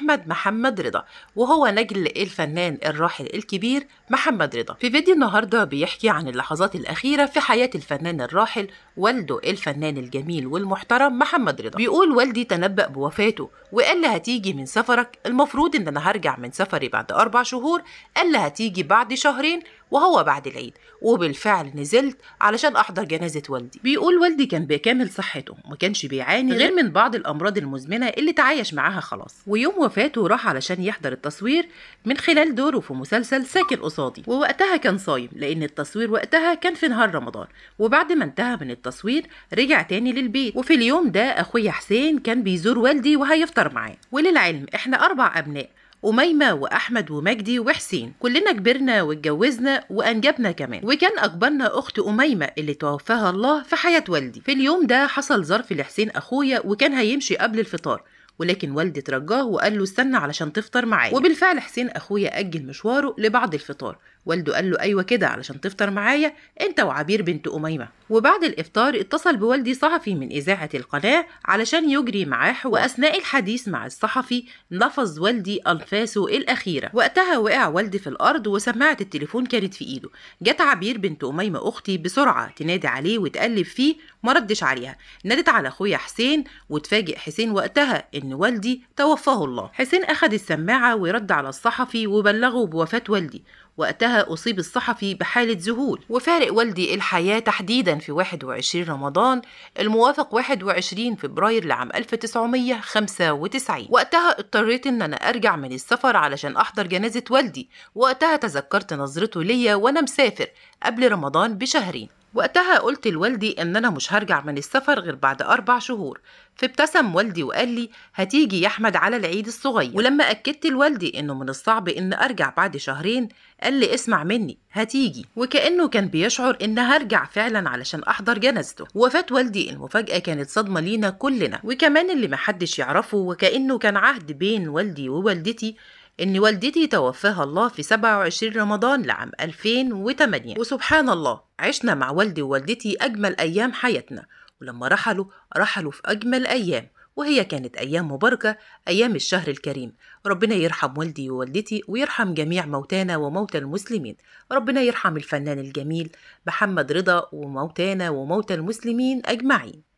أحمد محمد رضا وهو نجل الفنان الراحل الكبير محمد رضا في فيديو النهاردة بيحكي عن اللحظات الأخيرة في حياة الفنان الراحل والده الفنان الجميل والمحترم محمد رضا بيقول والدي تنبأ بوفاته وقال لي هتيجي من سفرك المفروض إن أنا هرجع من سفري بعد أربع شهور قال لي هتيجي بعد شهرين وهو بعد العيد وبالفعل نزلت علشان احضر جنازه والدي بيقول والدي كان بكامل صحته وما كانش بيعاني غير من بعض الامراض المزمنه اللي تعايش معاها خلاص ويوم وفاته راح علشان يحضر التصوير من خلال دوره في مسلسل ساكن قصادي ووقتها كان صايم لان التصوير وقتها كان في نهار رمضان وبعد ما انتهى من التصوير رجع تاني للبيت وفي اليوم ده اخويا حسين كان بيزور والدي وهيفطر معاه وللعلم احنا اربع ابناء أميمة وأحمد ومجدي وحسين كلنا كبرنا واتجوزنا وأنجبنا كمان وكان أكبرنا أخت أميمة اللي توفاها الله في حياة والدي في اليوم ده حصل ظرف لحسين أخويا وكان هيمشي قبل الفطار ولكن والدي ترجاه وقال له استنى علشان تفطر معايا وبالفعل حسين اخويا اجل مشواره لبعد الفطار والده قال له أيوة كده علشان تفطر معايا أنت وعبير بنت أميمة وبعد الإفطار اتصل بوالدي صحفي من إذاعة القناة علشان يجري معاه وأثناء الحديث مع الصحفي نفض والدي أنفاسه الأخيرة وقتها وقع والدي في الأرض وسماعة التليفون كانت في إيده جت عبير بنت أميمة أختي بسرعة تنادي عليه وتقلب فيه ما ردش عليها نادت على أخويا حسين وتفاجئ حسين وقتها إن والدي توفاه الله حسين أخد السماعة ورد على الصحفي وبلغه بوفاة والدي وقتها أصيب الصحفي بحالة ذهول وفارق والدي الحياة تحديدا في 21 رمضان الموافق 21 فبراير لعام 1995 وقتها اضطريت إن أنا أرجع من السفر علشان أحضر جنازة والدي وقتها تذكرت نظرته ليا وأنا مسافر قبل رمضان بشهرين وقتها قلت لوالدي إن أنا مش هرجع من السفر غير بعد أربع شهور فابتسم والدي وقال لي هتيجي يا أحمد على العيد الصغير ولما أكدت لوالدي إنه من الصعب إن أرجع بعد شهرين قال لي اسمع مني هتيجي وكأنه كان بيشعر إن هرجع فعلا علشان أحضر جنازته وفاة والدي المفاجأة كانت صدمة لينا كلنا وكمان اللي محدش يعرفه وكأنه كان عهد بين والدي ووالدتي إن والدتي توفاها الله في 27 رمضان لعام 2008 وسبحان الله عشنا مع والدي ووالدتي أجمل أيام حياتنا ولما رحلوا رحلوا في أجمل أيام وهي كانت أيام مباركة أيام الشهر الكريم ربنا يرحم والدي ووالدتي ويرحم جميع موتانا وموتى المسلمين ربنا يرحم الفنان الجميل محمد رضا وموتانا وموتى المسلمين أجمعين